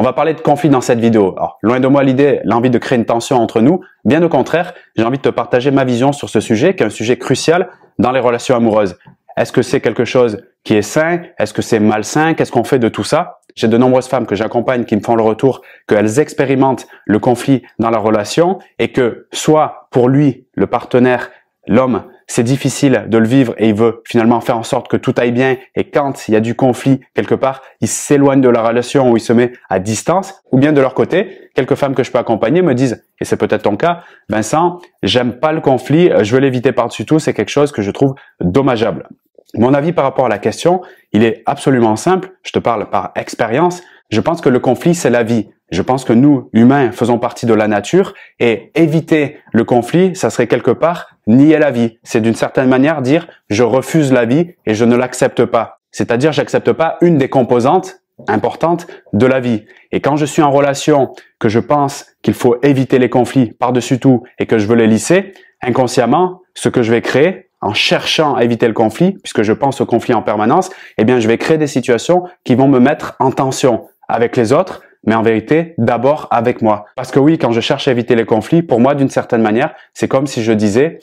On va parler de conflit dans cette vidéo. Alors, loin de moi l'idée, l'envie de créer une tension entre nous. Bien au contraire, j'ai envie de te partager ma vision sur ce sujet, qui est un sujet crucial dans les relations amoureuses. Est-ce que c'est quelque chose qui est sain Est-ce que c'est malsain Qu'est-ce qu'on fait de tout ça J'ai de nombreuses femmes que j'accompagne qui me font le retour qu'elles expérimentent le conflit dans la relation et que soit pour lui, le partenaire, l'homme c'est difficile de le vivre et il veut finalement faire en sorte que tout aille bien. Et quand il y a du conflit quelque part, il s'éloigne de la relation ou il se met à distance. Ou bien de leur côté, quelques femmes que je peux accompagner me disent, et c'est peut-être ton cas, Vincent, j'aime pas le conflit, euh, je veux l'éviter par-dessus tout, c'est quelque chose que je trouve dommageable. Mon avis par rapport à la question, il est absolument simple, je te parle par expérience, je pense que le conflit, c'est la vie. Je pense que nous, humains, faisons partie de la nature et éviter le conflit, ça serait quelque part nier la vie. C'est d'une certaine manière dire je refuse la vie et je ne l'accepte pas. C'est-à-dire j'accepte pas une des composantes importantes de la vie. Et quand je suis en relation, que je pense qu'il faut éviter les conflits par-dessus tout et que je veux les lisser, inconsciemment, ce que je vais créer, en cherchant à éviter le conflit, puisque je pense au conflit en permanence, eh bien, je vais créer des situations qui vont me mettre en tension avec les autres, mais en vérité, d'abord avec moi. Parce que oui, quand je cherche à éviter les conflits, pour moi, d'une certaine manière, c'est comme si je disais,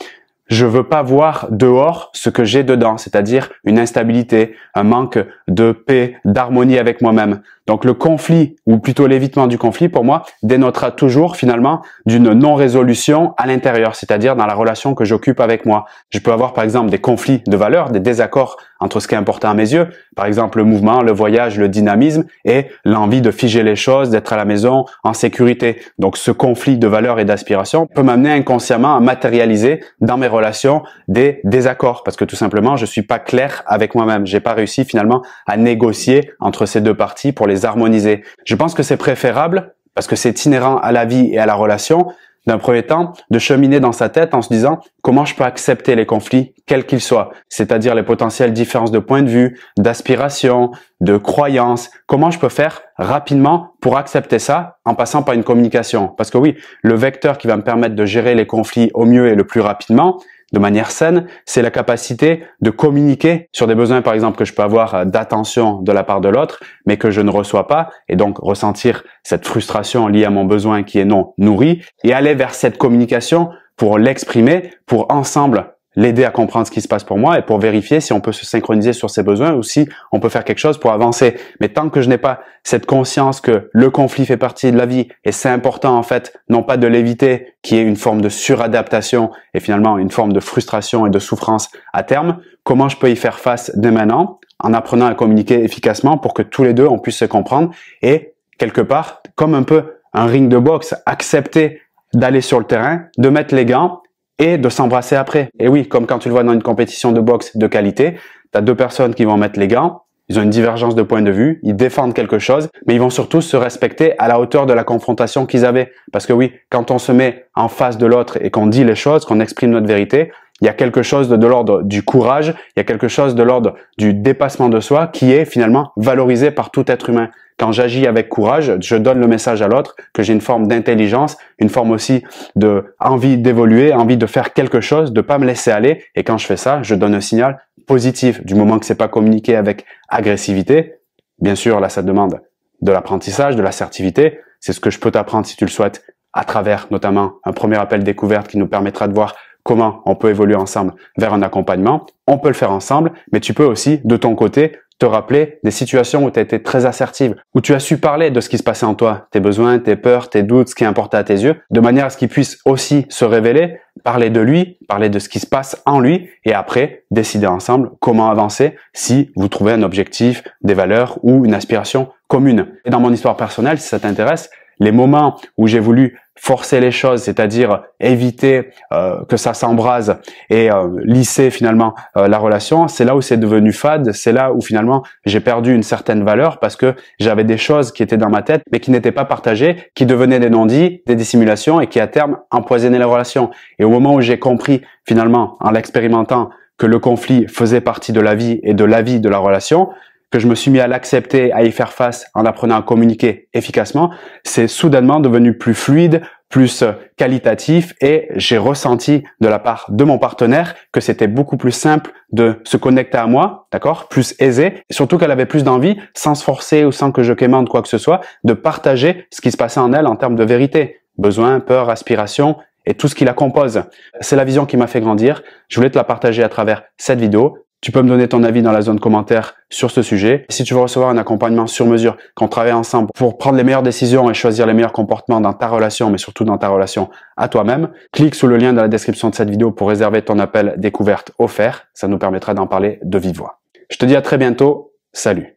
je veux pas voir dehors ce que j'ai dedans, c'est-à-dire une instabilité, un manque de paix, d'harmonie avec moi-même. Donc le conflit, ou plutôt l'évitement du conflit, pour moi, dénotera toujours finalement d'une non-résolution à l'intérieur, c'est-à-dire dans la relation que j'occupe avec moi. Je peux avoir par exemple des conflits de valeurs, des désaccords entre ce qui est important à mes yeux, par exemple le mouvement, le voyage, le dynamisme, et l'envie de figer les choses, d'être à la maison en sécurité. Donc ce conflit de valeurs et d'aspirations peut m'amener inconsciemment à matérialiser dans mes relations des désaccords, parce que tout simplement, je suis pas clair avec moi-même. J'ai pas réussi finalement à négocier entre ces deux parties pour les harmoniser. Je pense que c'est préférable, parce que c'est inhérent à la vie et à la relation, d'un premier temps, de cheminer dans sa tête en se disant comment je peux accepter les conflits, quels qu'ils soient, c'est-à-dire les potentielles différences de point de vue, d'aspiration, de croyances, comment je peux faire rapidement pour accepter ça en passant par une communication. Parce que oui, le vecteur qui va me permettre de gérer les conflits au mieux et le plus rapidement, de manière saine, c'est la capacité de communiquer sur des besoins, par exemple, que je peux avoir euh, d'attention de la part de l'autre, mais que je ne reçois pas, et donc ressentir cette frustration liée à mon besoin qui est non nourri, et aller vers cette communication pour l'exprimer, pour ensemble l'aider à comprendre ce qui se passe pour moi et pour vérifier si on peut se synchroniser sur ses besoins ou si on peut faire quelque chose pour avancer. Mais tant que je n'ai pas cette conscience que le conflit fait partie de la vie et c'est important en fait, non pas de l'éviter, qui est une forme de suradaptation et finalement une forme de frustration et de souffrance à terme, comment je peux y faire face dès maintenant en apprenant à communiquer efficacement pour que tous les deux on puisse se comprendre et quelque part, comme un peu un ring de boxe, accepter d'aller sur le terrain, de mettre les gants et de s'embrasser après. Et oui, comme quand tu le vois dans une compétition de boxe de qualité, tu as deux personnes qui vont mettre les gants, ils ont une divergence de point de vue, ils défendent quelque chose, mais ils vont surtout se respecter à la hauteur de la confrontation qu'ils avaient. Parce que oui, quand on se met en face de l'autre et qu'on dit les choses, qu'on exprime notre vérité, il y a quelque chose de l'ordre du courage, il y a quelque chose de l'ordre du dépassement de soi qui est finalement valorisé par tout être humain. Quand j'agis avec courage, je donne le message à l'autre que j'ai une forme d'intelligence, une forme aussi de envie d'évoluer, envie de faire quelque chose, de pas me laisser aller. Et quand je fais ça, je donne un signal positif. Du moment que c'est pas communiqué avec agressivité, bien sûr, là, ça demande de l'apprentissage, de l'assertivité. C'est ce que je peux t'apprendre si tu le souhaites à travers notamment un premier appel découverte qui nous permettra de voir comment on peut évoluer ensemble vers un accompagnement, on peut le faire ensemble, mais tu peux aussi, de ton côté, te rappeler des situations où tu as été très assertive, où tu as su parler de ce qui se passait en toi, tes besoins, tes peurs, tes doutes, ce qui importait à tes yeux, de manière à ce qu'il puisse aussi se révéler, parler de lui, parler de ce qui se passe en lui, et après décider ensemble comment avancer si vous trouvez un objectif, des valeurs ou une aspiration commune. Et dans mon histoire personnelle, si ça t'intéresse, les moments où j'ai voulu forcer les choses, c'est-à-dire éviter euh, que ça s'embrase et euh, lisser finalement euh, la relation, c'est là où c'est devenu fade, c'est là où finalement j'ai perdu une certaine valeur parce que j'avais des choses qui étaient dans ma tête mais qui n'étaient pas partagées, qui devenaient des non-dits, des dissimulations et qui à terme empoisonnaient la relation. Et au moment où j'ai compris finalement en l'expérimentant que le conflit faisait partie de la vie et de la vie de la relation, que je me suis mis à l'accepter, à y faire face en apprenant à communiquer efficacement, c'est soudainement devenu plus fluide, plus euh, qualitatif et j'ai ressenti de la part de mon partenaire que c'était beaucoup plus simple de se connecter à moi, d'accord, plus aisé, et surtout qu'elle avait plus d'envie, sans se forcer ou sans que je quémande quoi que ce soit, de partager ce qui se passait en elle en termes de vérité, besoin, peur, aspiration et tout ce qui la compose. C'est la vision qui m'a fait grandir. Je voulais te la partager à travers cette vidéo. Tu peux me donner ton avis dans la zone commentaire sur ce sujet. Si tu veux recevoir un accompagnement sur mesure, qu'on travaille ensemble pour prendre les meilleures décisions et choisir les meilleurs comportements dans ta relation, mais surtout dans ta relation à toi-même, clique sous le lien dans la description de cette vidéo pour réserver ton appel découverte offert. Ça nous permettra d'en parler de vive voix. Je te dis à très bientôt. Salut.